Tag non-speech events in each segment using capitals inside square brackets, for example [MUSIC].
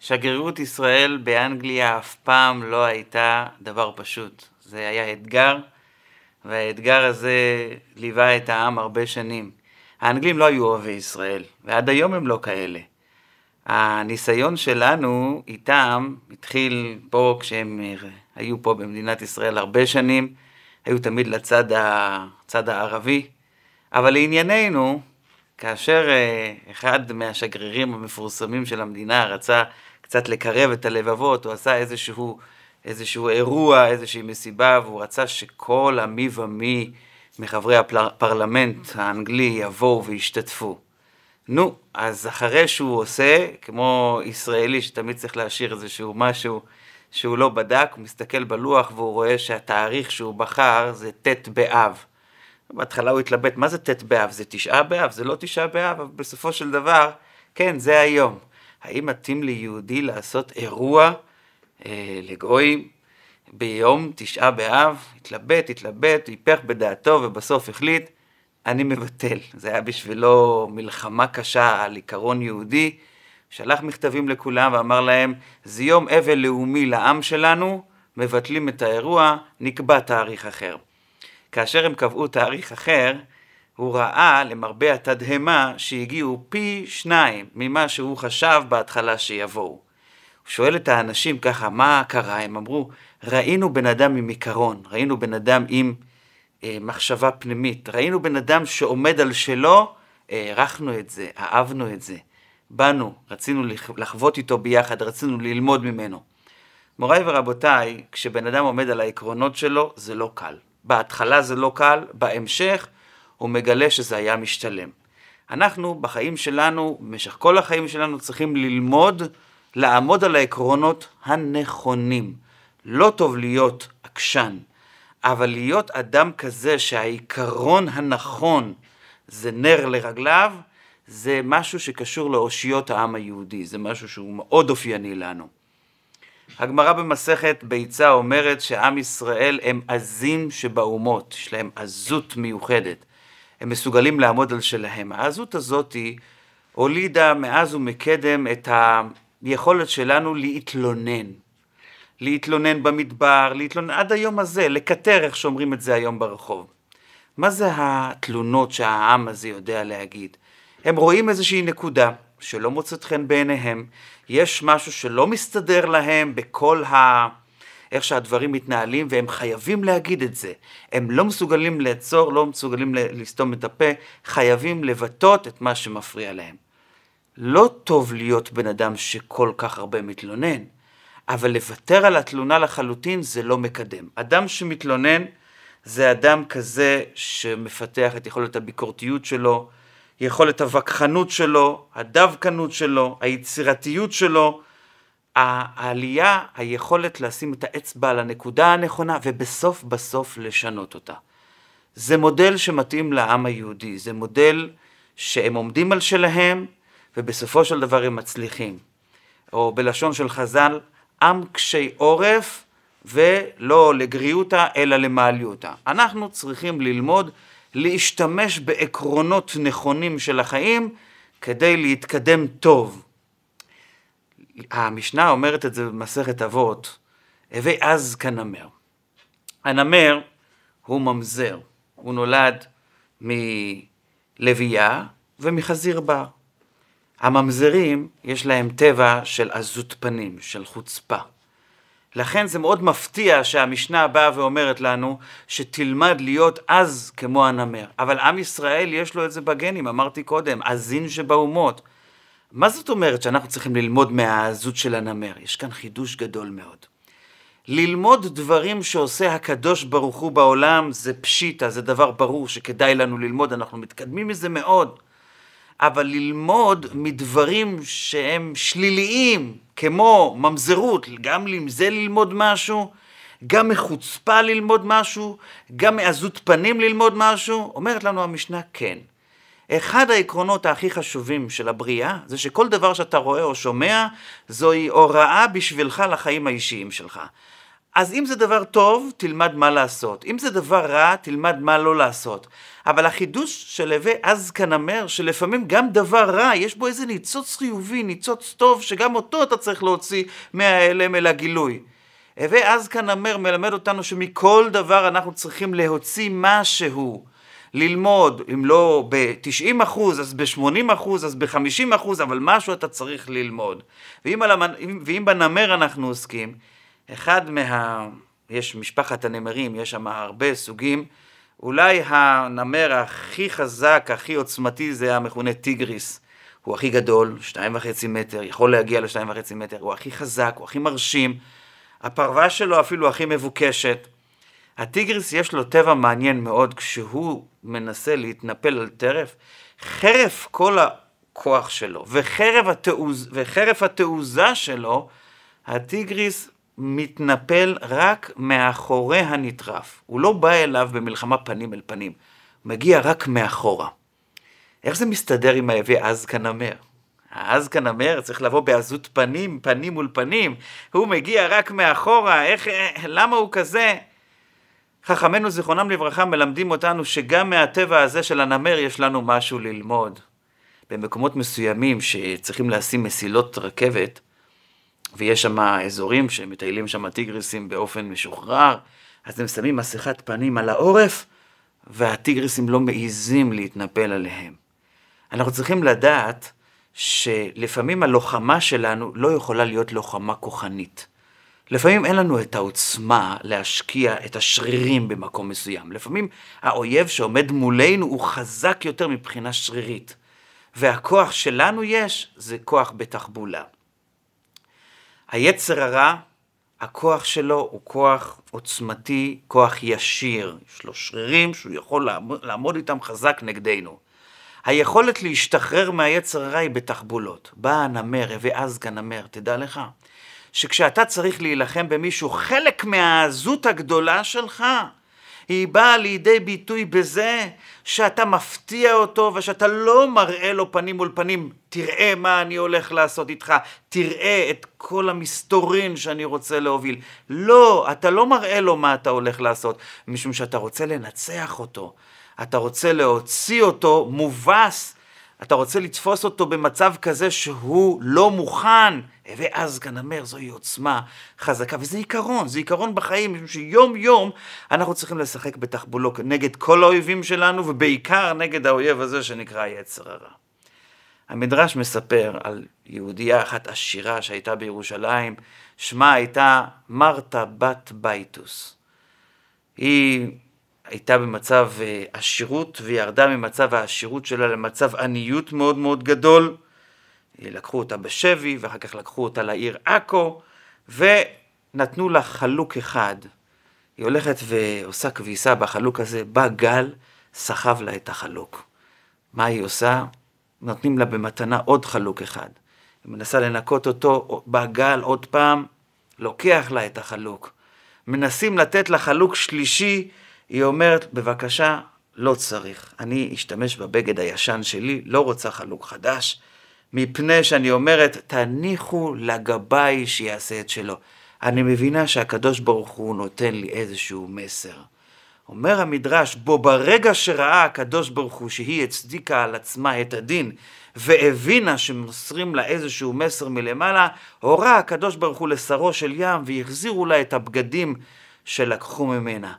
שגרירות ישראל באנגליה אף פעם לא הייתה דבר פשוט. זה היה אתגר, והאתגר הזה ליווה את העם הרבה שנים. האנגלים לא היו אוהבי ישראל, ועד היום הם לא כאלה. הניסיון שלנו איתם התחיל פה כשהם אה, היו פה במדינת ישראל הרבה שנים, היו תמיד לצד ה... הערבי, אבל לענייננו, כאשר אה, אחד מהשגרירים המפורסמים של המדינה רצה קצת לקרב את הלבבות, הוא עשה איזשהו, איזשהו אירוע, איזושהי מסיבה, והוא רצה שכל המי ומי מחברי הפרלמנט האנגלי יבואו וישתתפו. נו, אז אחרי שהוא עושה, כמו ישראלי שתמיד צריך להשאיר איזשהו משהו שהוא לא בדק, הוא מסתכל בלוח והוא רואה שהתאריך שהוא בחר זה ט' באב. בהתחלה הוא התלבט, מה זה ט' באב? זה תשעה באב? זה לא תשעה באב? אבל בסופו של דבר, כן, זה היום. האם מתאים ליהודי לעשות אירוע אה, לגויים ביום תשעה באב? התלבט, התלבט, היפך בדעתו ובסוף החליט, אני מבטל. זה היה בשבילו מלחמה קשה על עיקרון יהודי. שלח מכתבים לכולם ואמר להם, זה יום אבל לאומי לעם שלנו, מבטלים את האירוע, נקבע תאריך אחר. כאשר הם קבעו תאריך אחר, הוא ראה למרבה התדהמה שהגיעו פי שניים ממה שהוא חשב בהתחלה שיבואו. הוא שואל את האנשים ככה, מה קרה? הם אמרו, ראינו בן אדם עם עיקרון, ראינו בן אדם עם אה, מחשבה פנימית, ראינו בן אדם שעומד על שלו, הערכנו אה, את זה, אהבנו את זה, באנו, רצינו לחוות איתו ביחד, רצינו ללמוד ממנו. מוריי ורבותיי, כשבן אדם עומד על העקרונות שלו, זה לא קל. בהתחלה זה לא קל, בהמשך הוא מגלה שזה היה משתלם. אנחנו בחיים שלנו, במשך כל החיים שלנו, צריכים ללמוד לעמוד על העקרונות הנכונים. לא טוב להיות עקשן, אבל להיות אדם כזה שהעיקרון הנכון זה נר לרגליו, זה משהו שקשור לאושיות העם היהודי, זה משהו שהוא מאוד אופייני לנו. הגמרא במסכת ביצה אומרת שעם ישראל הם עזים שבאומות, יש להם עזות מיוחדת. הם מסוגלים לעמוד על שלהם. העזות הזאתי הולידה מאז ומקדם את היכולת שלנו להתלונן. להתלונן במדבר, להתלונן עד היום הזה, לקטר איך שאומרים את זה היום ברחוב. מה זה התלונות שהעם הזה יודע להגיד? הם רואים איזושהי נקודה, שלא מוצאת חן בעיניהם, יש משהו שלא מסתדר להם בכל ה... איך שהדברים מתנהלים, והם חייבים להגיד את זה. הם לא מסוגלים לעצור, לא מסוגלים לסתום את הפה, חייבים לבטות את מה שמפריע להם. לא טוב להיות בן אדם שכל כך הרבה מתלונן, אבל לוותר על התלונה לחלוטין זה לא מקדם. אדם שמתלונן זה אדם כזה שמפתח את יכולת הביקורתיות שלו, יכולת הווכחנות שלו, הדווקנות שלו, היצירתיות שלו, העלייה, היכולת לשים את האצבע על הנקודה הנכונה ובסוף בסוף לשנות אותה. זה מודל שמתאים לעם היהודי, זה מודל שהם עומדים על שלהם ובסופו של דבר הם מצליחים. או בלשון של חז"ל, עם קשי עורף ולא לגריותא אלא למעליותא. אנחנו צריכים ללמוד להשתמש בעקרונות נכונים של החיים כדי להתקדם טוב. המשנה אומרת את זה במסכת אבות, הווי אז כנמר. הנמר הוא ממזר, הוא נולד מלוויה ומחזיר בר. הממזרים יש להם טבע של עזות פנים, של חוצפה. לכן זה מאוד מפתיע שהמשנה באה ואומרת לנו שתלמד להיות עז כמו הנמר. אבל עם ישראל יש לו את זה בגנים, אמרתי קודם, עזין שבאומות. מה זאת אומרת שאנחנו צריכים ללמוד מהעזות של הנמר? יש כאן חידוש גדול מאוד. ללמוד דברים שעושה הקדוש ברוך הוא בעולם זה פשיטה, זה דבר ברור שכדאי לנו ללמוד, אנחנו מתקדמים מזה מאוד. אבל ללמוד מדברים שהם שליליים, כמו ממזרות, גם זה ללמוד משהו, גם מחוצפה ללמוד משהו, גם מעזות פנים ללמוד משהו, אומרת לנו המשנה כן. אחד העקרונות הכי חשובים של הבריאה זה שכל דבר שאתה רואה או שומע זוהי הוראה בשבילך לחיים האישיים שלך. אז אם זה דבר טוב, תלמד מה לעשות. אם זה דבר רע, תלמד מה לא לעשות. אבל החידוש של הווה אז כנמר, שלפעמים גם דבר רע, יש בו איזה ניצוץ חיובי, ניצוץ טוב, שגם אותו אתה צריך להוציא מההלם אל הגילוי. הווה אז כנמר מלמד אותנו שמכל דבר אנחנו צריכים להוציא משהו. ללמוד, אם לא ב-90 אחוז, אז ב-80 אחוז, אז ב-50 אחוז, אבל משהו אתה צריך ללמוד. ואם, על המנ... ואם בנמר אנחנו עוסקים, אחד מה... יש משפחת הנמרים, יש שם הרבה סוגים. אולי הנמר הכי חזק, הכי עוצמתי, זה המכונה טיגריס. הוא הכי גדול, שתיים וחצי מטר, יכול להגיע לשתיים וחצי מטר, הוא הכי חזק, הוא הכי מרשים. הפרווה שלו אפילו הכי מבוקשת. הטיגריס יש לו טבע מעניין מאוד, כשהוא מנסה להתנפל על טרף, חרף כל הכוח שלו וחרף, התעוז... וחרף התעוזה שלו, הטיגריס מתנפל רק מאחורי הנטרף. הוא לא בא אליו במלחמה פנים אל פנים, מגיע רק מאחורה. איך זה מסתדר עם היבי אז כנמר? אז כנמר צריך לבוא בעזות פנים, פנים מול פנים, הוא מגיע רק מאחורה, איך, למה הוא כזה? חכמינו זיכרונם לברכה מלמדים אותנו שגם מהטבע הזה של הנמר יש לנו משהו ללמוד. במקומות מסוימים שצריכים לשים מסילות רכבת, ויש שם אזורים שמטיילים שם טיגריסים באופן משוחרר, אז הם שמים מסכת פנים על העורף, והטיגריסים לא מעיזים להתנפל עליהם. אנחנו צריכים לדעת שלפעמים הלוחמה שלנו לא יכולה להיות לוחמה כוחנית. לפעמים אין לנו את העוצמה להשקיע את השרירים במקום מסוים. לפעמים האויב שעומד מולנו הוא חזק יותר מבחינה שרירית. והכוח שלנו יש, זה כוח בתחבולה. היצר הרע, הכוח שלו הוא כוח עוצמתי, כוח ישיר. יש לו שרירים שהוא יכול לעמוד, לעמוד איתם חזק נגדנו. היכולת להשתחרר מהיצר הרע היא בתחבולות. בא הנמר, הווה אז כנמר, תדע לך, שכשאתה צריך להילחם במישהו, חלק מהעזות הגדולה שלך היא באה לידי ביטוי בזה שאתה מפתיע אותו ושאתה לא מראה לו פנים מול פנים, תראה מה אני הולך לעשות איתך, תראה את כל המסתורין שאני רוצה להוביל. לא, אתה לא מראה לו מה אתה הולך לעשות, משום שאתה רוצה לנצח אותו. אתה רוצה להוציא אותו מובס אתה רוצה לתפוס אותו במצב כזה שהוא לא מוכן, ואז כנמר זוהי עוצמה חזקה, וזה עיקרון, זה עיקרון בחיים, משום שיום יום אנחנו צריכים לשחק בתחבולוק נגד כל האויבים שלנו, ובעיקר נגד האויב הזה שנקרא יצר הרע. המדרש מספר על יהודייה אחת עשירה שהייתה בירושלים, שמה הייתה מרתה בת בייטוס. היא הייתה במצב אה, עשירות וירדה ממצב העשירות שלה למצב עניות מאוד מאוד גדול. אה, לקחו אותה בשבי ואחר כך לקחו אותה לעיר עכו ונתנו לה חלוק אחד. היא הולכת ועושה כביסה בחלוק הזה, בא גל, סחב לה את החלוק. מה היא עושה? נותנים לה במתנה עוד חלוק אחד. היא מנסה לנקות אותו, בא גל עוד פעם, לוקח לה את החלוק. מנסים לתת לה חלוק שלישי, היא אומרת, בבקשה, לא צריך. אני אשתמש בבגד הישן שלי, לא רוצה חלוק חדש, מפני שאני אומרת, תניחו לגבאי שיעשה את שלו. אני מבינה שהקדוש ברוך הוא נותן לי איזשהו מסר. אומר המדרש, בו ברגע שראה הקדוש ברוך הוא שהיא הצדיקה על עצמה את הדין והבינה שמוסרים לה איזשהו מסר מלמעלה, הורה הקדוש ברוך הוא לשרו של ים והחזירו לה את הבגדים שלקחו ממנה.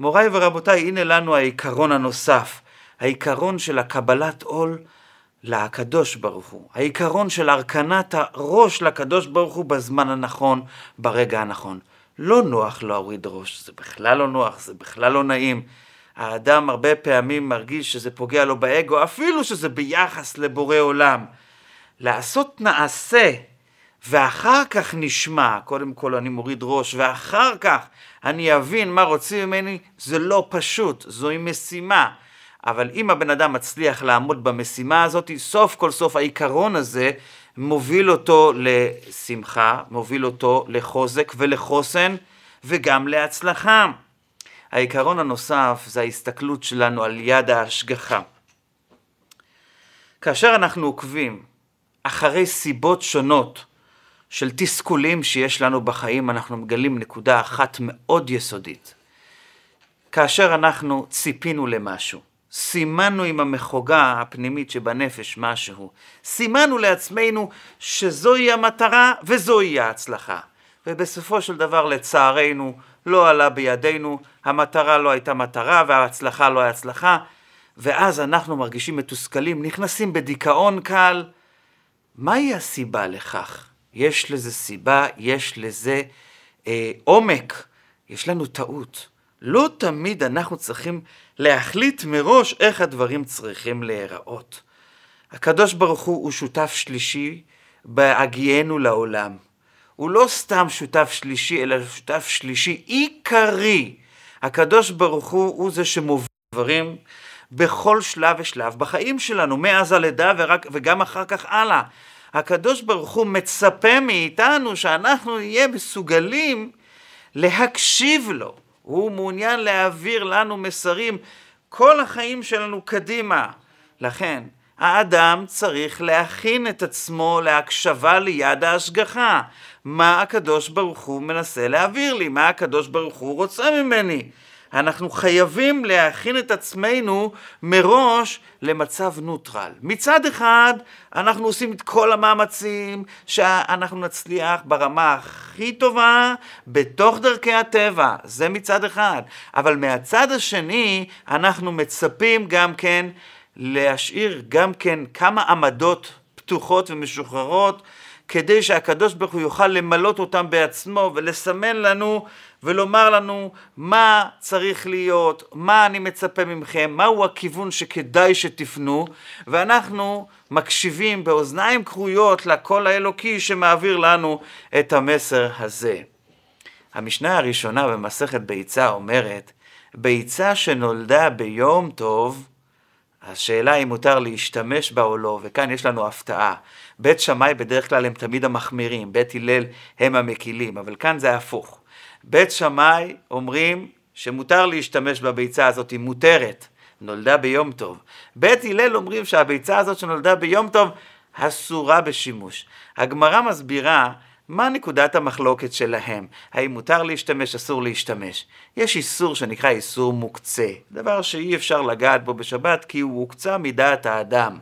מוריי ורבותיי, הנה לנו העיקרון הנוסף, העיקרון של הקבלת עול לקדוש ברוך הוא, העיקרון של הרכנת הראש לקדוש ברוך הוא בזמן הנכון, ברגע הנכון. לא נוח להוריד ראש, זה בכלל לא נוח, זה בכלל לא נעים. האדם הרבה פעמים מרגיש שזה פוגע לו באגו, אפילו שזה ביחס לבורא עולם. לעשות נעשה, ואחר כך נשמע, קודם כל אני מוריד ראש, ואחר כך אני אבין מה רוצים ממני, זה לא פשוט, זוהי משימה. אבל אם הבן אדם מצליח לעמוד במשימה הזאת, סוף כל סוף העיקרון הזה מוביל אותו לשמחה, מוביל אותו לחוזק ולחוסן וגם להצלחה. העיקרון הנוסף זה ההסתכלות שלנו על יד ההשגחה. כאשר אנחנו עוקבים אחרי סיבות שונות של תסכולים שיש לנו בחיים, אנחנו מגלים נקודה אחת מאוד יסודית. כאשר אנחנו ציפינו למשהו, סימנו עם המחוגה הפנימית שבנפש משהו, סימנו לעצמנו שזוהי המטרה וזוהי ההצלחה. ובסופו של דבר לצערנו לא עלה בידינו, המטרה לא הייתה מטרה וההצלחה לא הייתה הצלחה, ואז אנחנו מרגישים מתוסכלים, נכנסים בדיכאון קל. מהי הסיבה לכך? יש לזה סיבה, יש לזה אה, עומק, יש לנו טעות. לא תמיד אנחנו צריכים להחליט מראש איך הדברים צריכים להיראות. הקדוש ברוך הוא הוא שותף שלישי בהגיינו לעולם. הוא לא סתם שותף שלישי, אלא שותף שלישי עיקרי. הקדוש ברוך הוא הוא זה שמוביל דברים בכל שלב ושלב בחיים שלנו, מאז הלידה ורק, וגם אחר כך הלאה. הקדוש ברוך הוא מצפה מאיתנו שאנחנו נהיה מסוגלים להקשיב לו. הוא מעוניין להעביר לנו מסרים כל החיים שלנו קדימה. לכן, האדם צריך להכין את עצמו להקשבה ליד ההשגחה. מה הקדוש ברוך הוא מנסה להעביר לי? מה הקדוש ברוך הוא רוצה ממני? אנחנו חייבים להכין את עצמנו מראש למצב נוטרל. מצד אחד, אנחנו עושים את כל המאמצים שאנחנו נצליח ברמה הכי טובה בתוך דרכי הטבע, זה מצד אחד. אבל מהצד השני, אנחנו מצפים גם כן להשאיר גם כן כמה עמדות פתוחות ומשוחררות כדי שהקדוש ברוך הוא יוכל למלות אותם בעצמו ולסמן לנו ולומר לנו מה צריך להיות, מה אני מצפה מכם, מהו הכיוון שכדאי שתפנו, ואנחנו מקשיבים באוזניים כרויות לקול האלוקי שמעביר לנו את המסר הזה. המשנה הראשונה במסכת ביצה אומרת, ביצה שנולדה ביום טוב השאלה אם מותר להשתמש בה או לא, וכאן יש לנו הפתעה. בית שמאי בדרך כלל הם תמיד המחמירים, בית הלל הם המקילים, אבל כאן זה הפוך. בית שמאי אומרים שמותר להשתמש בביצה הזאת, היא מותרת, נולדה ביום טוב. בית הלל אומרים שהביצה הזאת שנולדה ביום טוב אסורה בשימוש. הגמרא מסבירה מה נקודת המחלוקת שלהם? האם מותר להשתמש, אסור להשתמש? יש איסור שנקרא איסור מוקצה, דבר שאי אפשר לגעת בו בשבת כי הוא הוקצה מדעת האדם.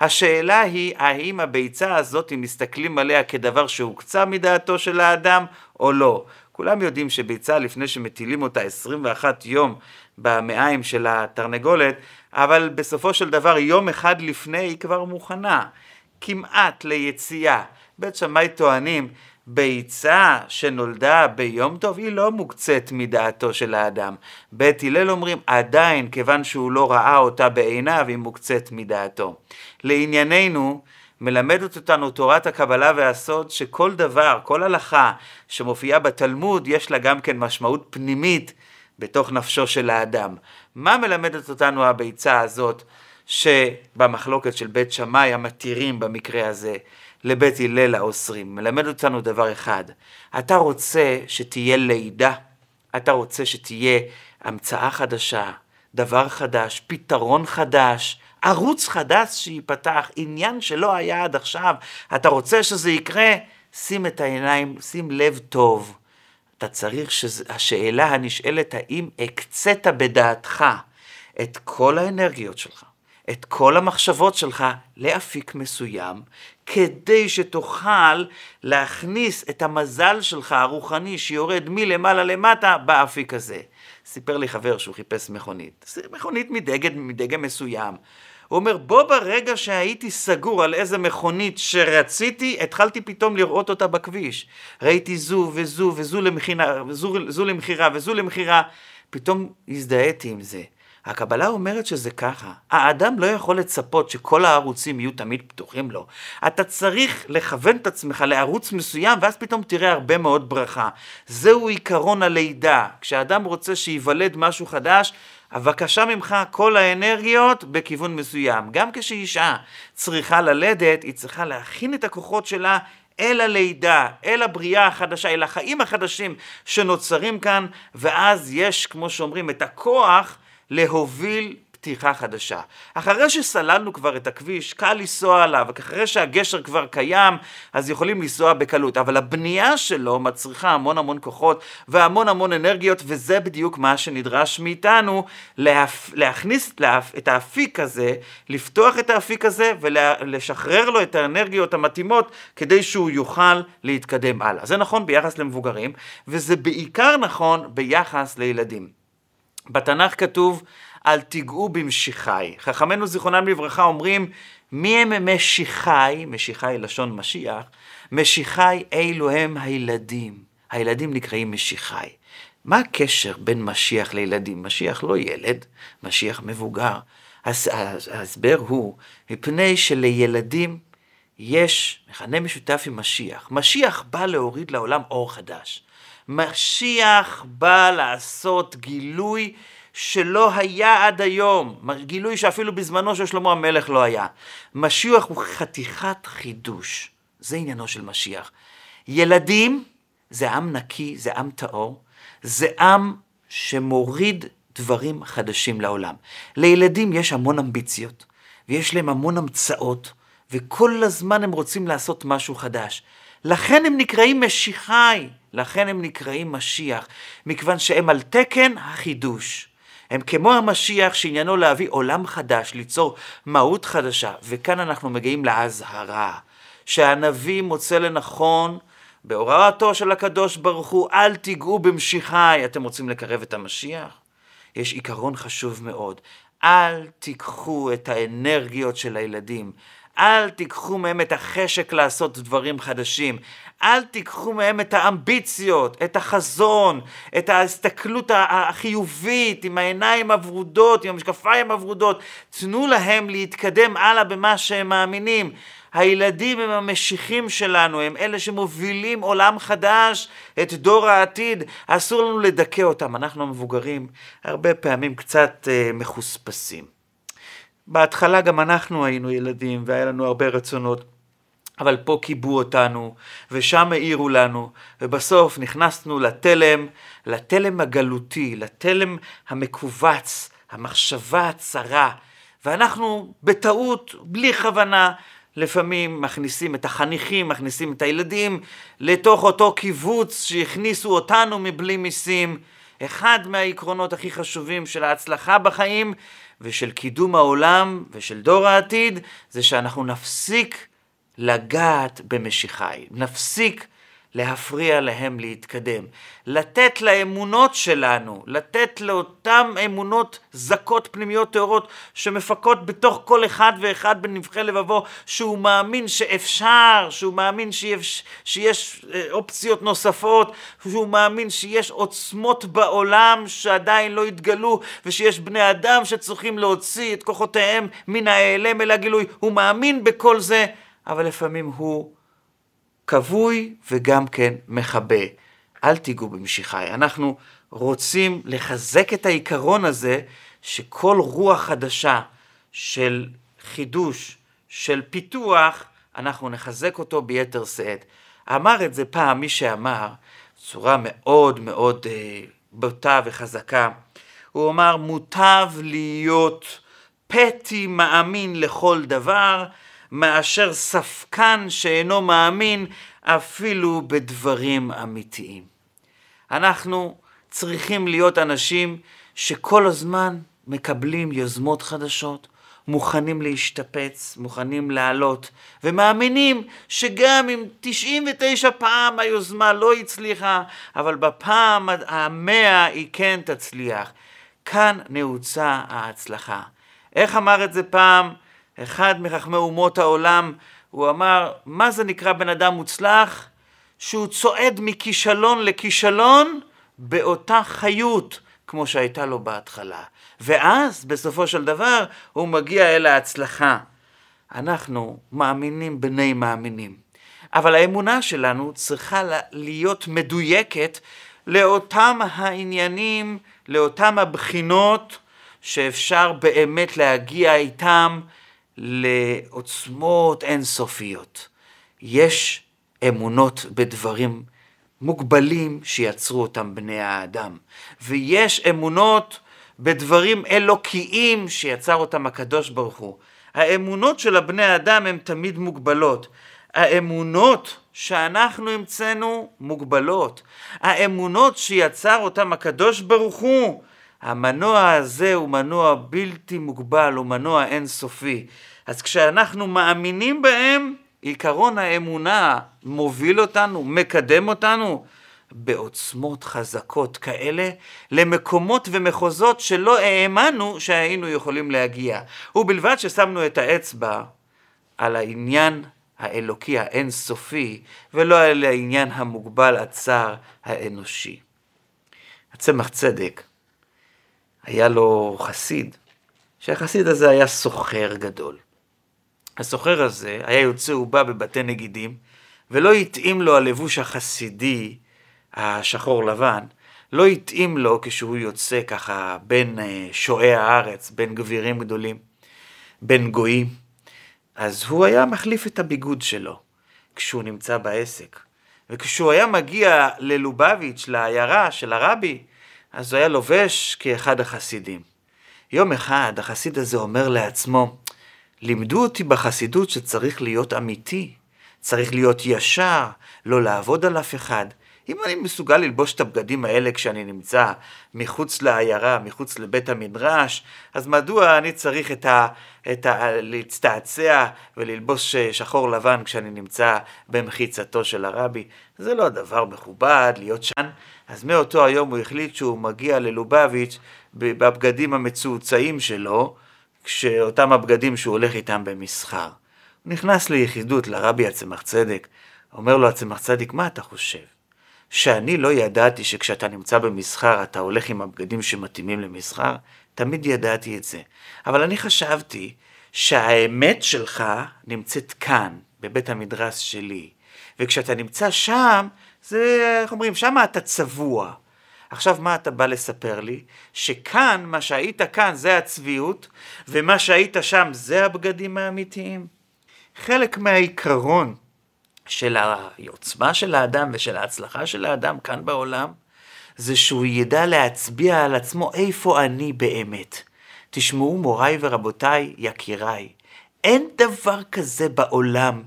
השאלה היא האם הביצה הזאת, אם מסתכלים עליה כדבר שהוקצה מדעתו של האדם או לא. כולם יודעים שביצה לפני שמטילים אותה 21 יום במעיים של התרנגולת, אבל בסופו של דבר יום אחד לפני היא כבר מוכנה, כמעט ליציאה. בית שמאי טוענים, ביצה שנולדה ביום טוב היא לא מוקצית מדעתו של האדם. בית הלל אומרים עדיין כיוון שהוא לא ראה אותה בעיניו היא מוקצית מדעתו. לענייננו מלמדת אותנו תורת הקבלה והסוד שכל דבר, כל הלכה שמופיעה בתלמוד יש לה גם כן משמעות פנימית בתוך נפשו של האדם. מה מלמדת אותנו הביצה הזאת שבמחלוקת של בית שמאי המתירים במקרה הזה? לבית הלל האוסרים, מלמד אותנו דבר אחד, אתה רוצה שתהיה לידה, אתה רוצה שתהיה המצאה חדשה, דבר חדש, פתרון חדש, ערוץ חדש שייפתח, עניין שלא היה עד עכשיו, אתה רוצה שזה יקרה? שים את העיניים, שים לב טוב. אתה צריך שהשאלה הנשאלת האם הקצת בדעתך את כל האנרגיות שלך, את כל המחשבות שלך לאפיק מסוים, כדי שתוכל להכניס את המזל שלך הרוחני שיורד מלמעלה למטה באפיק הזה. סיפר לי חבר שהוא חיפש מכונית, מכונית מדגם, מדגם מסוים. הוא אומר, בו ברגע שהייתי סגור על איזה מכונית שרציתי, התחלתי פתאום לראות אותה בכביש. ראיתי זו וזו וזו למכירה וזו, וזו למכירה, פתאום הזדהיתי עם זה. הקבלה אומרת שזה ככה. האדם לא יכול לצפות שכל הערוצים יהיו תמיד פתוחים לו. אתה צריך לכוון את עצמך לערוץ מסוים, ואז פתאום תראה הרבה מאוד ברכה. זהו עיקרון הלידה. כשאדם רוצה שייוולד משהו חדש, הבקשה ממך כל האנרגיות בכיוון מסוים. גם כשאישה צריכה ללדת, היא צריכה להכין את הכוחות שלה אל הלידה, אל הבריאה החדשה, אל החיים החדשים שנוצרים כאן, ואז יש, כמו שאומרים, את הכוח להוביל פתיחה חדשה. אחרי שסללנו כבר את הכביש, קל לנסוע עליו, אחרי שהגשר כבר קיים, אז יכולים לנסוע בקלות, אבל הבנייה שלו מצריכה המון המון כוחות והמון המון אנרגיות, וזה בדיוק מה שנדרש מאיתנו, להפ... להכניס להפ... את האפיק הזה, לפתוח את האפיק הזה ולשחרר לו את האנרגיות המתאימות, כדי שהוא יוכל להתקדם הלאה. זה נכון ביחס למבוגרים, וזה בעיקר נכון ביחס לילדים. בתנ"ך כתוב, אל תיגעו במשיחי. חכמינו זיכרונם לברכה אומרים, מי הם משיחי, משיחי לשון משיח, משיחי אלו הם הילדים. הילדים נקראים משיחי. מה הקשר בין משיח לילדים? משיח לא ילד, משיח מבוגר. ההסבר הוא, מפני שלילדים יש מכנה משותף עם משיח. משיח בא להוריד לעולם אור חדש. משיח בא לעשות גילוי שלא היה עד היום, גילוי שאפילו בזמנו של שלמה המלך לא היה. משיח הוא חתיכת חידוש, זה עניינו של משיח. ילדים זה עם נקי, זה עם טהור, זה עם שמוריד דברים חדשים לעולם. לילדים יש המון אמביציות, ויש להם המון המצאות, וכל הזמן הם רוצים לעשות משהו חדש. לכן הם נקראים משיחי, לכן הם נקראים משיח, מכיוון שהם על תקן החידוש. הם כמו המשיח שעניינו להביא עולם חדש, ליצור מהות חדשה. וכאן אנחנו מגיעים לאזהרה, שהנביא מוצא לנכון בהוראתו של הקדוש ברוך הוא, אל תיגעו במשיחי. אתם רוצים לקרב את המשיח? יש עיקרון חשוב מאוד, אל תיקחו את האנרגיות של הילדים, אל תיקחו מהם את החשק לעשות דברים חדשים. אל תיקחו מהם את האמביציות, את החזון, את ההסתכלות החיובית, עם העיניים הוורודות, עם המשקפיים הוורודות. תנו להם להתקדם הלאה במה שהם מאמינים. הילדים הם המשיחים שלנו, הם אלה שמובילים עולם חדש, את דור העתיד. אסור לנו לדכא אותם. אנחנו המבוגרים הרבה פעמים קצת אה, מחוספסים. בהתחלה גם אנחנו היינו ילדים והיה לנו הרבה רצונות, אבל פה כיבו אותנו, ושם העירו לנו, ובסוף נכנסנו לתלם, לתלם הגלותי, לתלם המכווץ, המחשבה הצרה, ואנחנו בטעות, בלי כוונה, לפעמים מכניסים את החניכים, מכניסים את הילדים לתוך אותו קיבוץ שהכניסו אותנו מבלי מיסים. אחד מהעקרונות הכי חשובים של ההצלחה בחיים ושל קידום העולם ושל דור העתיד, זה שאנחנו נפסיק לגעת במשיחי, נפסיק להפריע להם להתקדם, לתת לאמונות שלנו, לתת לאותן אמונות זכות פנימיות טהורות שמפקות בתוך כל אחד ואחד בנבחי לבבו, שהוא מאמין שאפשר, שהוא מאמין שיש, שיש אה, אופציות נוספות, שהוא מאמין שיש עוצמות בעולם שעדיין לא התגלו, ושיש בני אדם שצריכים להוציא את כוחותיהם מן ההיעלם אל הגילוי, הוא מאמין בכל זה, אבל לפעמים הוא כבוי וגם כן מכבה. אל תיגעו במשיחי. אנחנו רוצים לחזק את העיקרון הזה שכל רוח חדשה של חידוש, של פיתוח, אנחנו נחזק אותו ביתר שאת. אמר את זה פעם מי שאמר, בצורה מאוד מאוד אה, בוטה וחזקה, הוא אמר מוטב להיות פטי מאמין לכל דבר מאשר ספקן שאינו מאמין אפילו בדברים אמיתיים. אנחנו צריכים להיות אנשים שכל הזמן מקבלים יוזמות חדשות, מוכנים להשתפץ, מוכנים לעלות, ומאמינים שגם אם 99 פעם היוזמה לא הצליחה, אבל בפעם המאה היא כן תצליח. כאן נעוצה ההצלחה. איך אמר את זה פעם אחד מחכמי אומות העולם, הוא אמר, מה זה נקרא בן אדם מוצלח? שהוא צועד מכישלון לכישלון באותה חיות כמו שהייתה לו בהתחלה. ואז, בסופו של דבר, הוא מגיע אל ההצלחה. אנחנו מאמינים בני מאמינים. אבל האמונה שלנו צריכה להיות מדויקת לאותם העניינים, לאותם הבחינות שאפשר באמת להגיע איתם לעוצמות אינסופיות. יש אמונות בדברים מוגבלים שיצרו אותם בני האדם, ויש אמונות בדברים אלוקיים שיצר אותם הקדוש ברוך הוא. האמונות של הבני האדם הן תמיד מוגבלות. האמונות שאנחנו המצאנו מוגבלות. האמונות שיצר אותם הקדוש ברוך הוא המנוע הזה הוא מנוע בלתי מוגבל, הוא מנוע אינסופי. אז כשאנחנו מאמינים בהם, עיקרון האמונה מוביל אותנו, מקדם אותנו, בעוצמות חזקות כאלה למקומות ומחוזות שלא האמנו שהיינו יכולים להגיע. ובלבד ששמנו את האצבע על העניין האלוקי האינסופי ולא על העניין המוגבל הצר האנושי. הצמח צדק היה לו חסיד, שהחסיד הזה היה סוחר גדול. הסוחר הזה היה יוצא ובא בבתי נגידים, ולא התאים לו הלבוש החסידי השחור לבן, לא התאים לו כשהוא יוצא ככה בין אה, שועי הארץ, בין גבירים גדולים, בין גויים. אז הוא היה מחליף את הביגוד שלו כשהוא נמצא בעסק. וכשהוא היה מגיע ללובביץ', לעיירה של הרבי, אז הוא היה לובש כאחד החסידים. יום אחד החסיד הזה אומר לעצמו, לימדו אותי בחסידות שצריך להיות אמיתי, צריך להיות ישר, לא לעבוד על אף אחד, אם אני מסוגל ללבוש את הבגדים האלה כשאני נמצא מחוץ לעיירה, מחוץ לבית המדרש, אז מדוע אני צריך את ה... את ה... להצטעצע וללבוש אה, שחור לבן כשאני נמצא במחיצתו של הרבי? זה לא דבר מכובד, להיות שן. אז מאותו היום הוא החליט שהוא מגיע ללובביץ' בבגדים המצועצעים שלו, כשאותם הבגדים שהוא הולך איתם במסחר. הוא נכנס ליחידות לרבי הצמח צדק, אומר לו הצמח צדיק, מה אתה חושב? שאני לא ידעתי שכשאתה נמצא במסחר אתה הולך עם הבגדים שמתאימים למסחר, תמיד ידעתי את זה. אבל אני חשבתי שהאמת שלך נמצאת כאן, בבית המדרס שלי. וכשאתה נמצא שם, זה, איך אומרים, שם אתה צבוע. עכשיו, מה אתה בא לספר לי? שכאן, מה שהיית כאן זה הצביעות, ומה שהיית שם זה הבגדים האמיתיים? חלק מהעיקרון של העוצמה של האדם ושל ההצלחה של האדם כאן בעולם, זה שהוא ידע להצביע על עצמו איפה אני באמת. תשמעו מוריי ורבותיי, יקיריי, אין דבר כזה בעולם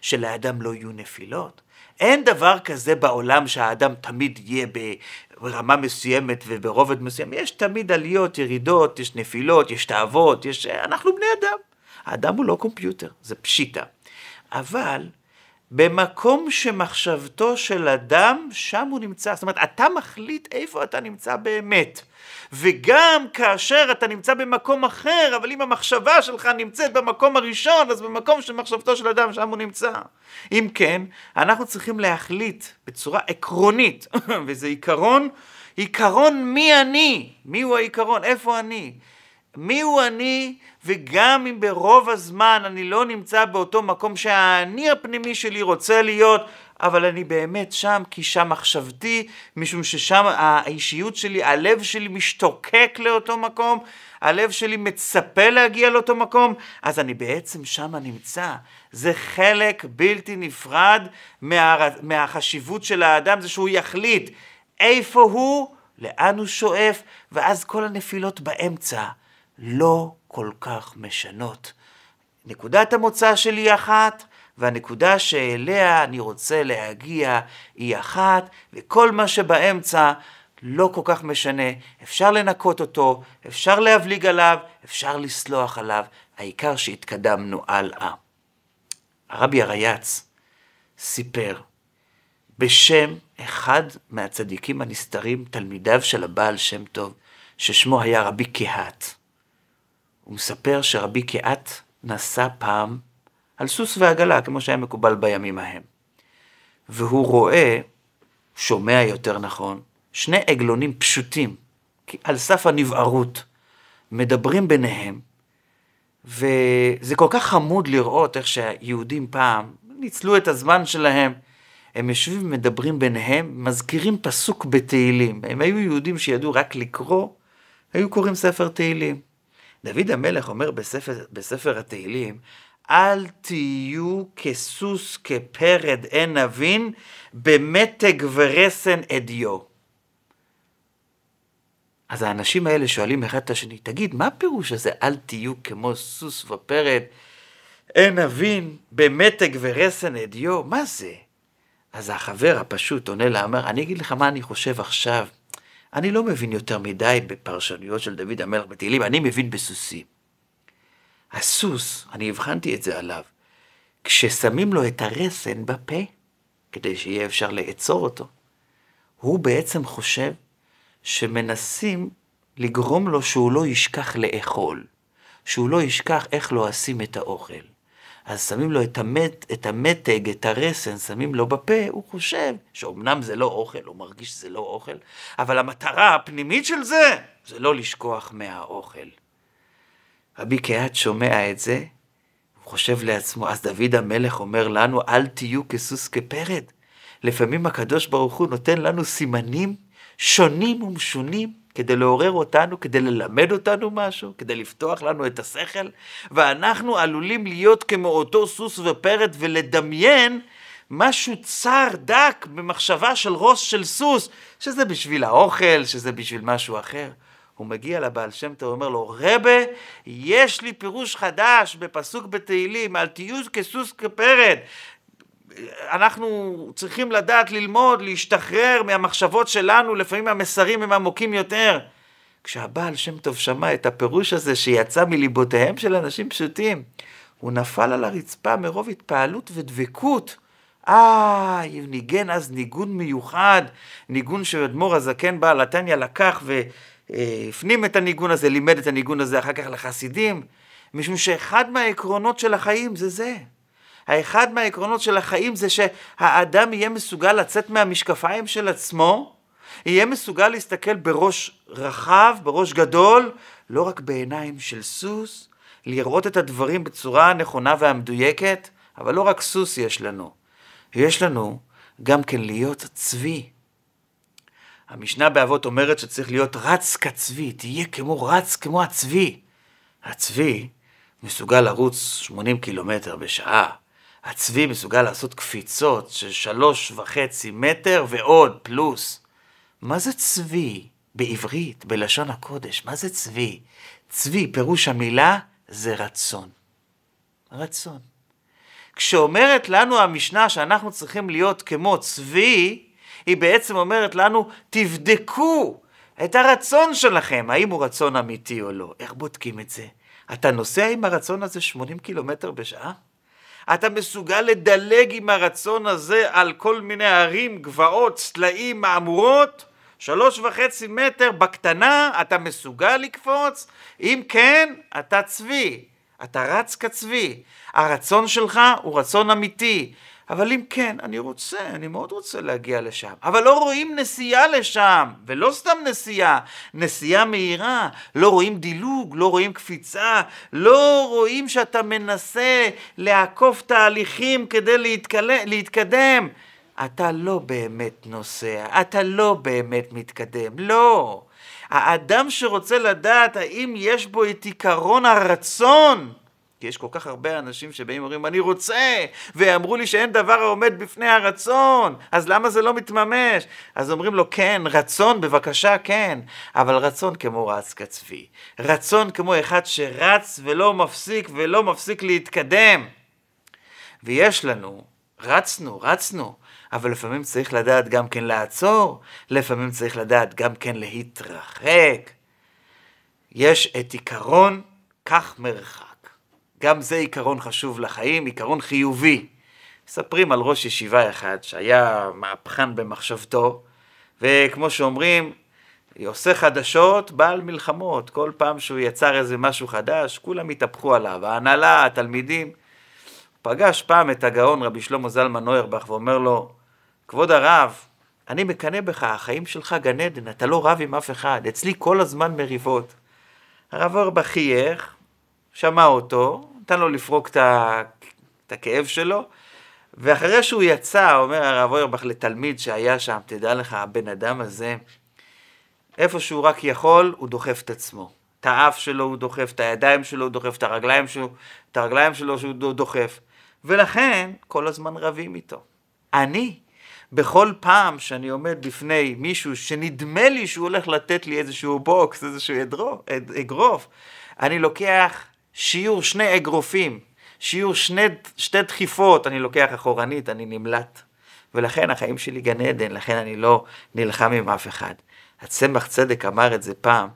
שלאדם לא יהיו נפילות. אין דבר כזה בעולם שהאדם תמיד יהיה ברמה מסוימת וברובד מסוים. יש תמיד עליות, ירידות, יש נפילות, יש תאוות, יש... אנחנו בני אדם. האדם הוא לא קומפיוטר, זה פשיטה. אבל במקום שמחשבתו של אדם, שם הוא נמצא. זאת אומרת, אתה מחליט איפה אתה נמצא באמת. וגם כאשר אתה נמצא במקום אחר, אבל אם המחשבה שלך נמצאת במקום הראשון, אז במקום שמחשבתו של אדם, שם הוא נמצא. אם כן, אנחנו צריכים להחליט בצורה עקרונית, [LAUGHS] וזה עיקרון, עיקרון מי אני, מיהו העיקרון, איפה אני. מיהו אני וגם אם ברוב הזמן אני לא נמצא באותו מקום שהאני הפנימי שלי רוצה להיות, אבל אני באמת שם כי שם מחשבתי, משום ששם האישיות שלי, הלב שלי משתוקק לאותו מקום, הלב שלי מצפה להגיע לאותו מקום, אז אני בעצם שם נמצא. זה חלק בלתי נפרד מה, מהחשיבות של האדם, זה שהוא יחליט איפה הוא, לאן הוא שואף, ואז כל הנפילות באמצע לא כל כך משנות. נקודת המוצא שלי היא אחת, והנקודה שאליה אני רוצה להגיע היא אחת, וכל מה שבאמצע לא כל כך משנה, אפשר לנקות אותו, אפשר להבליג עליו, אפשר לסלוח עליו, העיקר שהתקדמנו הלאה. הרבי הרייץ סיפר בשם אחד מהצדיקים הנסתרים, תלמידיו של הבעל שם טוב, ששמו היה רבי קהת. הוא מספר שרבי קהת נסע פעם על סוס ועגלה, כמו שהיה מקובל בימים ההם. והוא רואה, שומע יותר נכון, שני עגלונים פשוטים, על סף הנבערות, מדברים ביניהם, וזה כל כך חמוד לראות איך שהיהודים פעם ניצלו את הזמן שלהם. הם יושבים ומדברים ביניהם, מזכירים פסוק בתהילים. הם היו יהודים שידעו רק לקרוא, היו קוראים ספר תהילים. דוד המלך אומר בספר, בספר התהילים, אל תהיו כסוס כפרד אין נבין, במתג ורסן אדיו. אז האנשים האלה שואלים אחד את השני, תגיד, מה הפירוש הזה אל תהיו כמו סוס ופרד, אין אבין, במתג ורסן אדיו? מה זה? אז החבר הפשוט עונה לה, אומר, אני אגיד לך מה אני חושב עכשיו. אני לא מבין יותר מדי בפרשנויות של דוד המלך בתהילים, אני מבין בסוסים. הסוס, אני הבחנתי את זה עליו, כששמים לו את הרסן בפה, כדי שיהיה אפשר לעצור אותו, הוא בעצם חושב שמנסים לגרום לו שהוא לא ישכח לאכול, שהוא לא ישכח איך לועשים את האוכל. אז שמים לו את, המת, את המתג, את הרסן, שמים לו בפה, הוא חושב שאומנם זה לא אוכל, הוא מרגיש שזה לא אוכל, אבל המטרה הפנימית של זה, זה לא לשכוח מהאוכל. רבי קהת שומע את זה, הוא חושב לעצמו, אז דוד המלך אומר לנו, אל תהיו כסוס כפרד. לפעמים הקדוש ברוך הוא נותן לנו סימנים שונים ומשונים כדי לעורר אותנו, כדי ללמד אותנו משהו, כדי לפתוח לנו את השכל, ואנחנו עלולים להיות כמו אותו סוס ופרד ולדמיין משהו צר, דק, במחשבה של ראש של סוס, שזה בשביל האוכל, שזה בשביל משהו אחר. הוא מגיע לבעל שם טוב ואומר לו, רבה, יש לי פירוש חדש בפסוק בתהילים, אל תהיו כסוס כפרד, אנחנו צריכים לדעת ללמוד, להשתחרר מהמחשבות שלנו, לפעמים המסרים הם עמוקים יותר. כשהבעל שם טוב שמע את הפירוש הזה שיצא מליבותיהם של אנשים פשוטים, הוא נפל על הרצפה מרוב התפעלות ודבקות. אה, ניגן אז ניגון מיוחד, ניגון שאדמו"ר הזקן בעל התניא לקח והפנים את הניגון הזה, לימד את הניגון הזה אחר כך לחסידים, משום שאחד מהעקרונות של החיים זה זה. האחד מהעקרונות של החיים זה שהאדם יהיה מסוגל לצאת מהמשקפיים של עצמו, יהיה מסוגל להסתכל בראש רחב, בראש גדול, לא רק בעיניים של סוס, לראות את הדברים בצורה הנכונה והמדויקת, אבל לא רק סוס יש לנו. יש לנו גם כן להיות צבי. המשנה באבות אומרת שצריך להיות רץ כצבי, תהיה כמו רץ כמו הצבי. הצבי מסוגל לרוץ 80 קילומטר בשעה. הצבי מסוגל לעשות קפיצות של שלוש וחצי מטר ועוד, פלוס. מה זה צבי? בעברית, בלשון הקודש, מה זה צבי? צבי, פירוש המילה, זה רצון. רצון. כשאומרת לנו המשנה שאנחנו צריכים להיות כמו צבי, היא בעצם אומרת לנו, תבדקו את הרצון שלכם, האם הוא רצון אמיתי או לא. איך בודקים את זה? אתה נוסע עם הרצון הזה 80 קילומטר בשעה? אתה מסוגל לדלג עם הרצון הזה על כל מיני ערים, גבעות, סלעים, מהמורות? שלוש וחצי מטר בקטנה אתה מסוגל לקפוץ? אם כן, אתה צבי, אתה רץ כצבי. הרצון שלך הוא רצון אמיתי. אבל אם כן, אני רוצה, אני מאוד רוצה להגיע לשם. אבל לא רואים נסיעה לשם, ולא סתם נסיעה, נסיעה מהירה. לא רואים דילוג, לא רואים קפיצה, לא רואים שאתה מנסה לעקוף תהליכים כדי להתקל... להתקדם. אתה לא באמת נוסע, אתה לא באמת מתקדם, לא. האדם שרוצה לדעת האם יש בו את עיקרון הרצון, כי יש כל כך הרבה אנשים שבאים ואומרים, אני רוצה, ואמרו לי שאין דבר העומד בפני הרצון, אז למה זה לא מתממש? אז אומרים לו, כן, רצון, בבקשה, כן, אבל רצון כמו רץ כצבי, רצון כמו אחד שרץ ולא מפסיק ולא מפסיק להתקדם. ויש לנו, רצנו, רצנו, אבל לפעמים צריך לדעת גם כן לעצור, לפעמים צריך לדעת גם כן להתרחק. יש את עיקרון, כך מרחק. גם זה עיקרון חשוב לחיים, עיקרון חיובי. מספרים על ראש ישיבה אחד שהיה מהפכן במחשבתו, וכמו שאומרים, עושה חדשות, בעל מלחמות. כל פעם שהוא יצר איזה משהו חדש, כולם התהפכו עליו, ההנהלה, התלמידים. פגש פעם את הגאון רבי שלמה זלמן נוירבך ואומר לו, כבוד הרב, אני מקנא בך, החיים שלך גן עדן, אתה לא רב עם אף אחד, אצלי כל הזמן מריבות. הרב אורבך חייך, שמע אותו, נתן לו לפרוק את הכאב שלו, ואחרי שהוא יצא, אומר הרב אוירבך לתלמיד שהיה שם, תדע לך, הבן אדם הזה, איפה שהוא רק יכול, הוא דוחף את עצמו. את האף שלו הוא דוחף, את הידיים שלו הוא דוחף, את הרגליים שלו, את הרגליים שלו שהוא דוחף. ולכן, כל הזמן רבים איתו. אני, בכל פעם שאני עומד בפני מישהו שנדמה לי שהוא הולך לתת לי איזשהו בוקס, איזשהו אגרוף, אני לוקח שיהיו שני אגרופים, שיהיו שני, שתי דחיפות, אני לוקח אחורנית, אני נמלט. ולכן החיים שלי גן עדן, לכן אני לא נלחם עם אף אחד. הצמח צדק אמר את זה פעם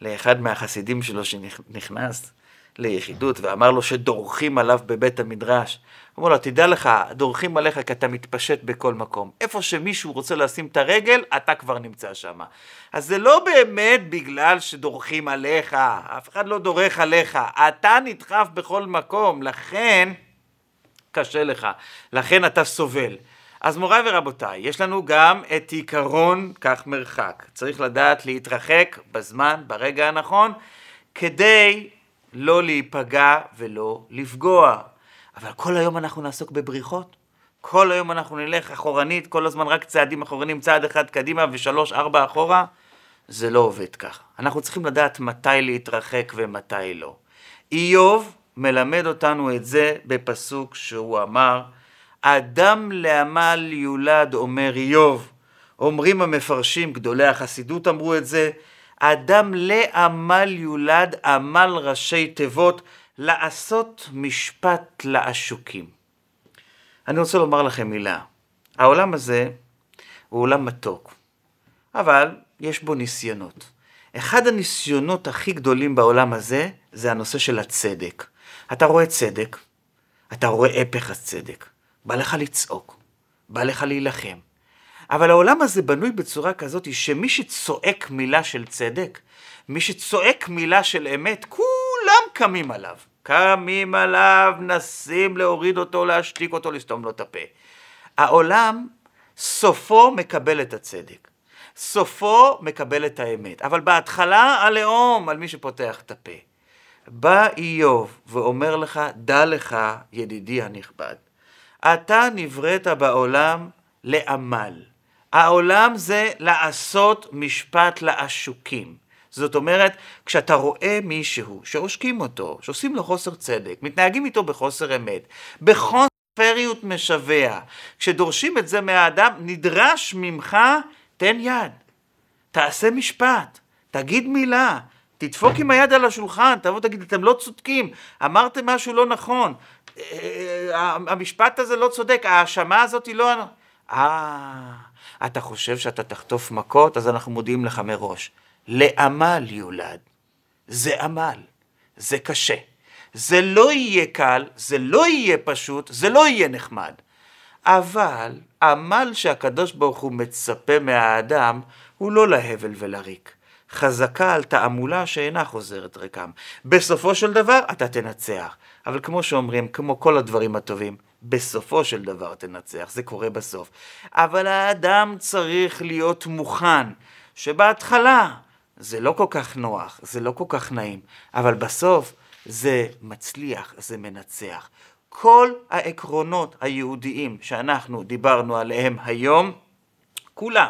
לאחד מהחסידים שלו שנכנס ליחידות ואמר לו שדורכים עליו בבית המדרש. אומר לו, תדע לך, דורכים עליך כי אתה מתפשט בכל מקום. איפה שמישהו רוצה לשים את הרגל, אתה כבר נמצא שם. אז זה לא באמת בגלל שדורכים עליך, אף אחד לא דורך עליך. אתה נדחף בכל מקום, לכן קשה לך, לכן אתה סובל. אז מוריי ורבותיי, יש לנו גם את עיקרון כך מרחק. צריך לדעת להתרחק בזמן, ברגע הנכון, כדי לא להיפגע ולא לפגוע. אבל כל היום אנחנו נעסוק בבריחות. כל היום אנחנו נלך אחורנית, כל הזמן רק צעדים אחורנים, צעד אחד קדימה ושלוש, ארבע אחורה. זה לא עובד ככה. אנחנו צריכים לדעת מתי להתרחק ומתי לא. איוב מלמד אותנו את זה בפסוק שהוא אמר, אדם לעמל יולד אומר איוב. אומרים המפרשים, גדולי החסידות אמרו את זה, אדם לעמל יולד, עמל ראשי תיבות, לעשות משפט לעשוקים. אני רוצה לומר לכם מילה. העולם הזה הוא עולם מתוק, אבל יש בו ניסיונות. אחד הניסיונות הכי גדולים בעולם הזה זה הנושא של הצדק. אתה רואה צדק, אתה רואה הפך הצדק. בא לך לצעוק, בא לך להילחם. אבל העולם הזה בנוי בצורה כזאת שמי שצועק מילה של צדק, מי שצועק מילה של אמת, כו... קמים עליו, קמים עליו, נסים להוריד אותו, להשתיק אותו, לסתום לו את הפה. העולם, סופו מקבל את הצדק. סופו מקבל את האמת. אבל בהתחלה הלאום על מי שפותח את הפה. בא איוב ואומר לך, דע לך, ידידי הנכבד, אתה נבראת בעולם לעמל. העולם זה לעשות משפט לעשוקים. זאת אומרת, כשאתה רואה מישהו שעושקים אותו, שעושים לו חוסר צדק, מתנהגים איתו בחוסר אמת, בחוסר פריות משווע, כשדורשים את זה מהאדם, נדרש ממך, תן יד, תעשה משפט, תגיד מילה, תדפוק עם היד על השולחן, תבוא תגיד, אתם לא צודקים, אמרתם משהו לא נכון, אה, אה, אה, המשפט הזה לא צודק, ההאשמה הזאת היא לא... אה, אתה חושב שאתה תחטוף מכות, אז אנחנו מודיעים לך מראש. לעמל יולד. זה עמל, זה קשה. זה לא יהיה קל, זה לא יהיה פשוט, זה לא יהיה נחמד. אבל עמל שהקדוש ברוך הוא מצפה מהאדם הוא לא להבל ולריק. חזקה על תעמולה שאינה חוזרת ריקם. בסופו של דבר אתה תנצח. אבל כמו שאומרים, כמו כל הדברים הטובים, בסופו של דבר תנצח, זה קורה בסוף. אבל האדם צריך להיות מוכן שבהתחלה זה לא כל כך נוח, זה לא כל כך נעים, אבל בסוף זה מצליח, זה מנצח. כל העקרונות היהודיים שאנחנו דיברנו עליהם היום, כולם,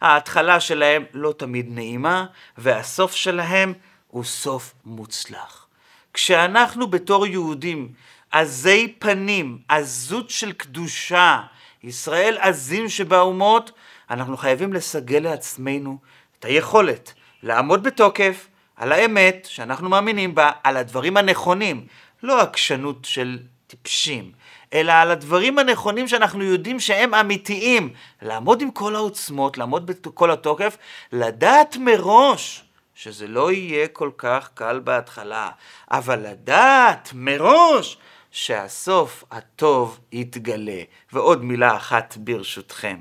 ההתחלה שלהם לא תמיד נעימה, והסוף שלהם הוא סוף מוצלח. כשאנחנו בתור יהודים עזי פנים, עזות של קדושה, ישראל עזים שבאומות, אנחנו חייבים לסגל לעצמנו את היכולת לעמוד בתוקף על האמת שאנחנו מאמינים בה, על הדברים הנכונים, לא עקשנות של טיפשים, אלא על הדברים הנכונים שאנחנו יודעים שהם אמיתיים. לעמוד עם כל העוצמות, לעמוד בכל התוקף, לדעת מראש שזה לא יהיה כל כך קל בהתחלה, אבל לדעת מראש שהסוף הטוב יתגלה. ועוד מילה אחת ברשותכם.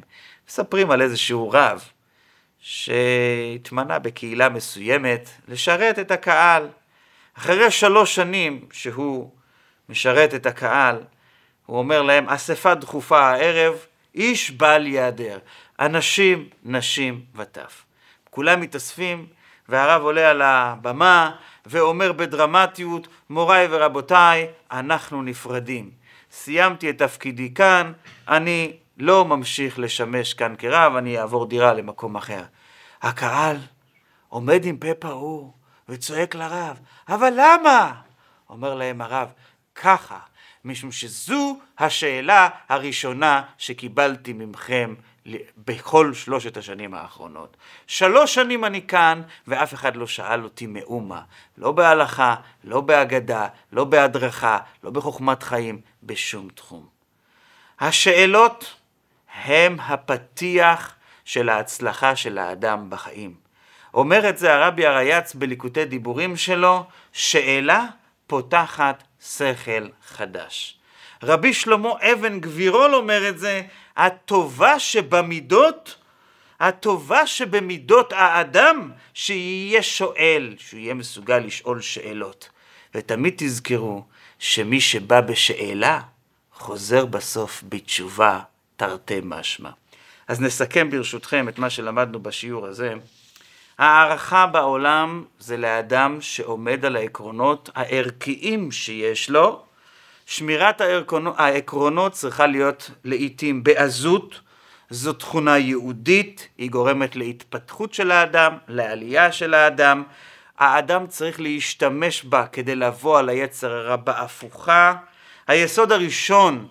מספרים על איזשהו רב שהתמנה בקהילה מסוימת לשרת את הקהל. אחרי שלוש שנים שהוא משרת את הקהל, הוא אומר להם, אספה דחופה הערב, איש בל ייעדר, אנשים, נשים וטף. כולם מתאספים, והרב עולה על הבמה ואומר בדרמטיות, מוריי ורבותיי, אנחנו נפרדים. סיימתי את תפקידי כאן, אני לא ממשיך לשמש כאן כרב, אני אעבור דירה למקום אחר. הקהל עומד עם פה פעור וצועק לרב, אבל למה? אומר להם הרב, ככה, משום שזו השאלה הראשונה שקיבלתי ממכם בכל שלושת השנים האחרונות. שלוש שנים אני כאן, ואף אחד לא שאל אותי מאומה. לא בהלכה, לא בהגדה, לא בהדרכה, לא בחוכמת חיים, בשום תחום. השאלות הם הפתיח של ההצלחה של האדם בחיים. אומר את זה הרבי הרייץ בליקוטי דיבורים שלו, שאלה פותחת שכל חדש. רבי שלמה אבן גבירול אומר את זה, הטובה שבמידות, הטובה שבמידות האדם, שיהיה שואל, שהוא יהיה מסוגל לשאול שאלות. ותמיד תזכרו שמי שבא בשאלה, חוזר בסוף בתשובה תרתי משמע. אז נסכם ברשותכם את מה שלמדנו בשיעור הזה. הערכה בעולם זה לאדם שעומד על העקרונות הערכיים שיש לו. שמירת הערכונו, העקרונות צריכה להיות לעיתים בעזות, זו תכונה יהודית, היא גורמת להתפתחות של האדם, לעלייה של האדם. האדם צריך להשתמש בה כדי לבוא על היצר הרע בהפוכה. היסוד הראשון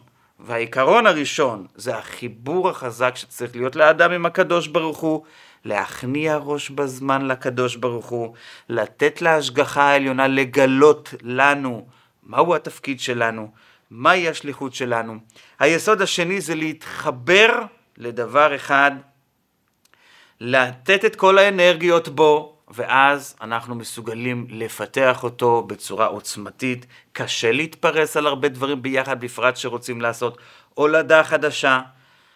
והעיקרון הראשון זה החיבור החזק שצריך להיות לאדם עם הקדוש ברוך הוא, להכניע ראש בזמן לקדוש ברוך הוא, לתת להשגחה העליונה לגלות לנו מהו התפקיד שלנו, מהי השליחות שלנו. היסוד השני זה להתחבר לדבר אחד, לתת את כל האנרגיות בו, ואז אנחנו מסוגלים לפתח אותו בצורה עוצמתית. קשה להתפרס על הרבה דברים ביחד, בפרט שרוצים לעשות הולדה חדשה.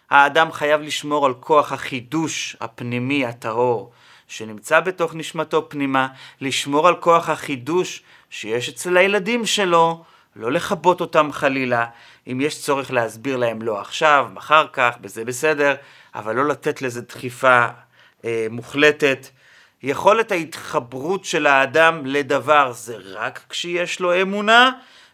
האדם חייב לשמור על כוח החידוש הפנימי הטהור שנמצא בתוך נשמתו פנימה, לשמור על כוח החידוש שיש אצל הילדים שלו, לא לכבות אותם חלילה. אם יש צורך להסביר להם לא עכשיו, אחר כך, בזה בסדר, אבל לא לתת לזה דחיפה אה, מוחלטת. יכולת ההתחברות של האדם לדבר זה רק כשיש לו אמונה,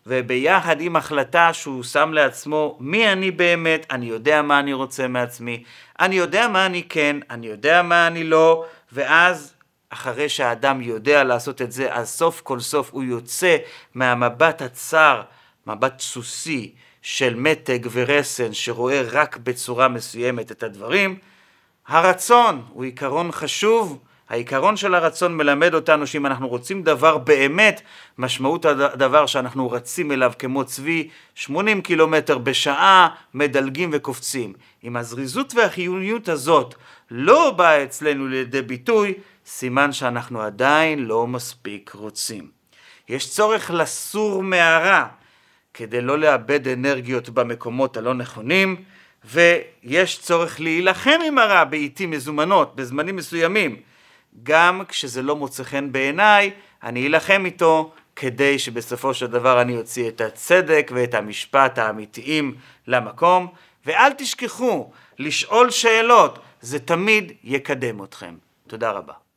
וביחד עם החלטה שהוא שם לעצמו מי אני באמת, אני יודע מה אני רוצה מעצמי, אני יודע מה אני כן, אני יודע מה אני לא, ואז אחרי שהאדם יודע לעשות את זה, אז סוף כל סוף הוא יוצא מהמבט הצר, מבט סוסי של מתג ורסן שרואה רק בצורה מסוימת את הדברים. הרצון הוא עיקרון חשוב, העיקרון של הרצון מלמד אותנו שאם אנחנו רוצים דבר באמת, משמעות הדבר שאנחנו רצים אליו כמו צבי 80 קילומטר בשעה, מדלגים וקופצים. אם הזריזות והחיוניות הזאת לא באה אצלנו לידי ביטוי, סימן שאנחנו עדיין לא מספיק רוצים. יש צורך לסור מהרע כדי לא לאבד אנרגיות במקומות הלא נכונים, ויש צורך להילחם עם הרע בעיתים מזומנות, בזמנים מסוימים. גם כשזה לא מוצא חן בעיניי, אני אלחם איתו כדי שבסופו של דבר אני אוציא את הצדק ואת המשפט האמיתיים למקום. ואל תשכחו, לשאול שאלות, זה תמיד יקדם אתכם. תודה רבה.